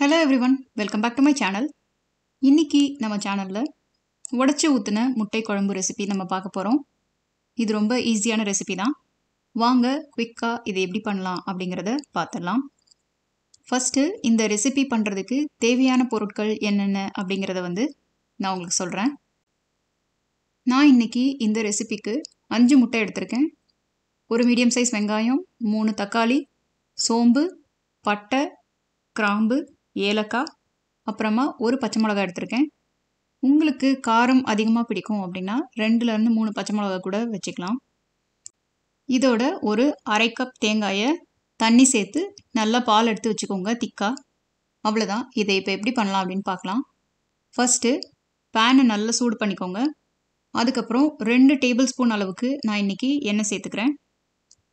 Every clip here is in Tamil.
hello every one welcome back to my channel இன்றைக்கி நம்ம சேனலில் உடச்சி ஊற்றின முட்டை குழம்பு ரெசிபி நம்ம பார்க்க போகிறோம் இது ரொம்ப ஈஸியான ரெசிபி தான் வாங்க குவிக்காக இதை எப்படி பண்ணலாம் அப்படிங்கிறத பார்த்துடலாம் ஃபஸ்ட்டு இந்த ரெசிபி பண்ணுறதுக்கு தேவையான பொருட்கள் என்னென்ன அப்படிங்கிறத வந்து நான் உங்களுக்கு சொல்கிறேன் நான் இன்றைக்கி இந்த ரெசிபிக்கு அஞ்சு முட்டை எடுத்திருக்கேன் ஒரு மீடியம் சைஸ் வெங்காயம் மூணு தக்காளி சோம்பு பட்டை கிராம்பு ஏலக்காய் அப்புறமா ஒரு பச்சை மிளகா எடுத்திருக்கேன் உங்களுக்கு காரம் அதிகமாக பிடிக்கும் அப்படின்னா ரெண்டுலேருந்து மூணு பச்சை மிளகா கூட வச்சுக்கலாம் இதோட ஒரு அரை கப் தேங்காயை தண்ணி சேர்த்து நல்லா பால் எடுத்து வச்சுக்கோங்க திக்கா அவ்வளோதான் இதை இப்போ எப்படி பண்ணலாம் அப்படின்னு பார்க்கலாம் ஃபஸ்ட்டு பேனை நல்லா சூடு பண்ணிக்கோங்க அதுக்கப்புறம் ரெண்டு டேபிள் ஸ்பூன் அளவுக்கு நான் இன்றைக்கி எண்ணெய் சேர்த்துக்கிறேன்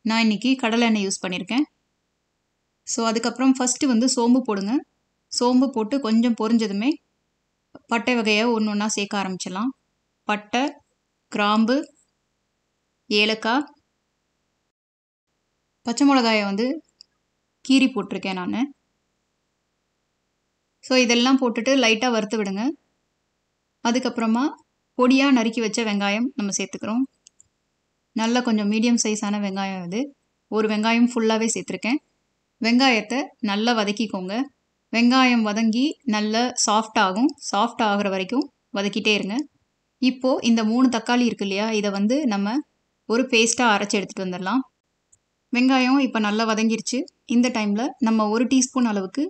நான் இன்றைக்கி கடலை எண்ணெய் யூஸ் பண்ணியிருக்கேன் ஸோ அதுக்கப்புறம் ஃபஸ்ட்டு வந்து சோம்பு போடுங்க சோம்பு போட்டு கொஞ்சம் பொரிஞ்சதுமே பட்டை வகையை ஒன்று ஒன்றா சேர்க்க ஆரம்பிச்சிடலாம் பட்டை கிராம்பு ஏலக்காய் பச்சை மிளகாயை வந்து கீரி போட்டிருக்கேன் நான் ஸோ இதெல்லாம் போட்டுட்டு லைட்டாக வறுத்து விடுங்க அதுக்கப்புறமா பொடியாக நறுக்கி வச்ச வெங்காயம் நம்ம சேர்த்துக்கிறோம் நல்லா கொஞ்சம் மீடியம் சைஸான வெங்காயம் அது ஒரு வெங்காயம் ஃபுல்லாகவே சேர்த்துருக்கேன் வெங்காயத்தை நல்லா வதக்கிக்கோங்க வெங்காயம் வதங்கி நல்ல சாஃப்ட் ஆகும் சாஃப்ட் ஆகிற வரைக்கும் வதக்கிட்டே இருங்க இப்போது இந்த மூணு தக்காளி இருக்கு இல்லையா இதை வந்து நம்ம ஒரு பேஸ்ட்டாக அரைச்சி எடுத்துகிட்டு வந்துடலாம் வெங்காயம் இப்போ நல்லா வதங்கிருச்சு இந்த டைமில் நம்ம ஒரு டீஸ்பூன் அளவுக்கு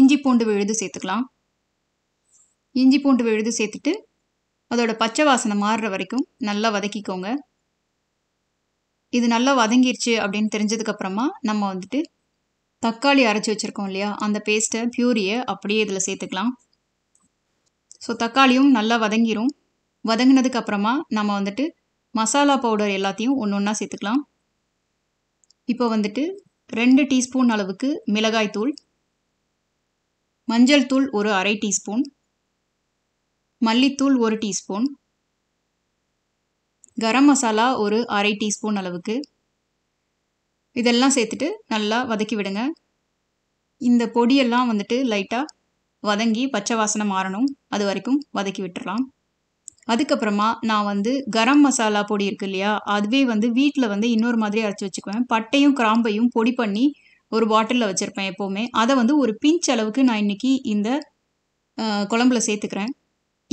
இஞ்சி பூண்டு விழுது சேர்த்துக்கலாம் இஞ்சி பூண்டு விழுது சேர்த்துட்டு அதோட பச்சை வாசனை மாறுற வரைக்கும் நல்லா வதக்கிக்கோங்க இது நல்லா வதங்கிருச்சு அப்படின்னு தெரிஞ்சதுக்கப்புறமா நம்ம வந்துட்டு தக்காளி அரைச்சி வச்சுருக்கோம் இல்லையா அந்த பேஸ்ட்டை பியூரியை அப்படியே இதில் சேர்த்துக்கலாம் ஸோ தக்காளியும் நல்லா வதங்கிரும் வதங்கினதுக்கு அப்புறமா நம்ம வந்துட்டு மசாலா பவுடர் எல்லாத்தையும் ஒன்று ஒன்றா சேர்த்துக்கலாம் இப்போ வந்துட்டு ரெண்டு டீஸ்பூன் அளவுக்கு மிளகாய் தூள் மஞ்சள் தூள் ஒரு அரை டீஸ்பூன் மல்லித்தூள் ஒரு டீஸ்பூன் கரம் மசாலா ஒரு அரை டீஸ்பூன் அளவுக்கு இதெல்லாம் சேர்த்துட்டு நல்லா வதக்கி விடுங்க இந்த பொடியெல்லாம் வந்துட்டு லைட்டாக வதங்கி பச்சை வாசனை மாறணும் அது வரைக்கும் வதக்கி விட்டுறலாம் அதுக்கப்புறமா நான் வந்து கரம் மசாலா பொடி இருக்கு இல்லையா அதுவே வந்து வீட்டில் வந்து இன்னொரு மாதிரி அரைச்சி வச்சுக்குவேன் பட்டையும் கிராம்பையும் பொடி பண்ணி ஒரு பாட்டிலில் வச்சுருப்பேன் எப்போவுமே அதை வந்து ஒரு பிஞ்ச் அளவுக்கு நான் இன்றைக்கி இந்த குழம்புல சேர்த்துக்கிறேன்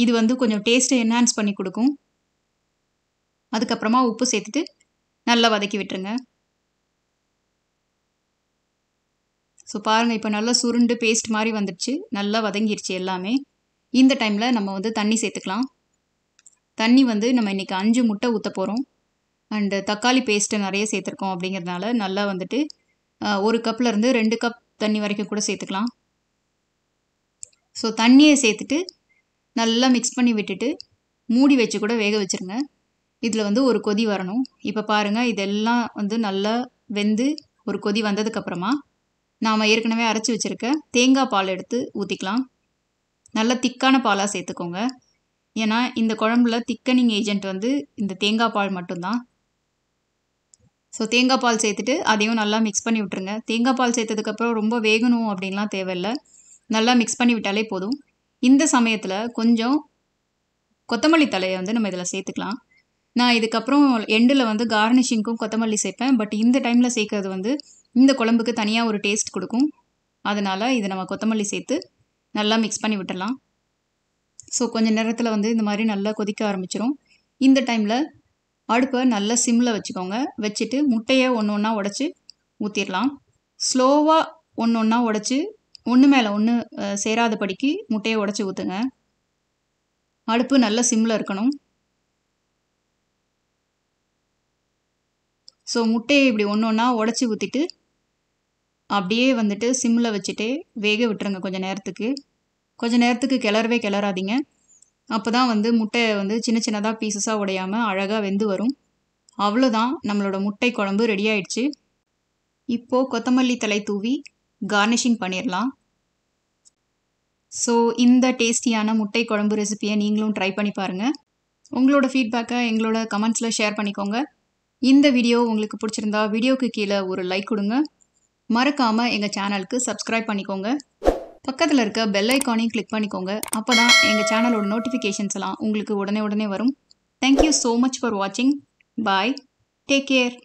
இது வந்து கொஞ்சம் டேஸ்ட்டை என்ஹான்ஸ் பண்ணி கொடுக்கும் அதுக்கப்புறமா உப்பு சேர்த்துட்டு நல்லா வதக்கி விட்டுருங்க ஸோ பாருங்கள் இப்போ நல்லா சுருண்டு பேஸ்ட் மாதிரி வந்துடுச்சு நல்லா வதங்கிருச்சு எல்லாமே இந்த டைமில் நம்ம வந்து தண்ணி சேர்த்துக்கலாம் தண்ணி வந்து நம்ம இன்றைக்கி அஞ்சு முட்டை ஊற்ற போகிறோம் அண்டு தக்காளி பேஸ்ட்டை நிறைய சேர்த்துருக்கோம் அப்படிங்கிறதுனால நல்லா வந்துட்டு ஒரு கப்லேருந்து ரெண்டு கப் தண்ணி வரைக்கும் கூட சேர்த்துக்கலாம் ஸோ தண்ணியை சேர்த்துட்டு நல்லா மிக்ஸ் பண்ணி விட்டுட்டு மூடி வச்சு கூட வேக வச்சுருங்க இதில் வந்து ஒரு கொதி வரணும் இப்போ பாருங்கள் இதெல்லாம் வந்து நல்லா வெந்து ஒரு கொதி வந்ததுக்கப்புறமா நாம் ஏற்கனவே அரைச்சி வச்சுருக்க தேங்காய் பால் எடுத்து ஊற்றிக்கலாம் நல்லா திக்கான பாலாக சேர்த்துக்கோங்க ஏன்னா இந்த குழம்புல திக்கனிங் ஏஜென்ட் வந்து இந்த தேங்காய் பால் மட்டும்தான் ஸோ தேங்காய் பால் சேர்த்துட்டு அதையும் நல்லா மிக்ஸ் பண்ணி விட்டுருங்க தேங்காய் பால் சேர்த்ததுக்கப்புறம் ரொம்ப வேகணும் அப்படின்லாம் தேவையில்லை நல்லா மிக்ஸ் பண்ணி விட்டாலே போதும் இந்த சமயத்தில் கொஞ்சம் கொத்தமல்லி தலையை வந்து நம்ம இதில் சேர்த்துக்கலாம் நான் இதுக்கப்புறம் எண்டில் வந்து கார்னிஷிங்க்கும் கொத்தமல்லி சேர்ப்பேன் பட் இந்த டைமில் சேர்க்கறது வந்து இந்த குழம்புக்கு தனியாக ஒரு டேஸ்ட் கொடுக்கும் அதனால் இதை நம்ம கொத்தமல்லி சேர்த்து நல்லா மிக்ஸ் பண்ணி விட்டுடலாம் ஸோ கொஞ்சம் நேரத்தில் வந்து இந்த மாதிரி நல்லா கொதிக்க ஆரம்பிச்சிரும் இந்த டைமில் அடுப்பை நல்லா சிம்மில் வச்சுக்கோங்க வச்சுட்டு முட்டையை ஒன்று ஒன்றா உடச்சி ஊற்றிடலாம் ஸ்லோவாக ஒன்று ஒன்றா உடச்சி ஒன்று மேலே ஒன்று சேராத படிக்கு முட்டையை உடச்சி ஊற்றுங்க அடுப்பு நல்ல சிம்மில் இருக்கணும் ஸோ முட்டையை இப்படி ஒன்று ஒன்றா உடச்சி ஊற்றிட்டு அப்படியே வந்துட்டு சிம்மில் வச்சுட்டு வேக விட்டுருங்க கொஞ்சம் நேரத்துக்கு கொஞ்சம் நேரத்துக்கு கிளறவே கிளறாதீங்க அப்போ தான் வந்து முட்டை வந்து சின்ன சின்னதாக பீசஸாக உடையாமல் அழகாக வெந்து வரும் அவ்வளோதான் நம்மளோட முட்டை குழம்பு ரெடி ஆயிடுச்சு இப்போது கொத்தமல்லி தலை தூவி கார்னிஷிங் பண்ணிடலாம் ஸோ இந்த டேஸ்டியான முட்டை குழம்பு ரெசிப்பியை நீங்களும் ட்ரை பண்ணி பாருங்கள் உங்களோட ஃபீட்பேக்கை எங்களோட கமெண்ட்ஸில் ஷேர் பண்ணிக்கோங்க இந்த வீடியோ உங்களுக்கு பிடிச்சிருந்தா வீடியோக்கு கீழே ஒரு லைக் கொடுங்க மறக்காமல் எங்கள் சேனலுக்கு சப்ஸ்கிரைப் பண்ணிக்கோங்க பக்கத்தில் இருக்க பெல் ஐக்கானையும் கிளிக் பண்ணிக்கோங்க அப்போ தான் எங்கள் சேனலோட நோட்டிஃபிகேஷன்ஸ் எல்லாம் உங்களுக்கு உடனே உடனே வரும் தேங்க்யூ ஸோ மச் ஃபார் வாட்சிங் பாய் டேக் கேர்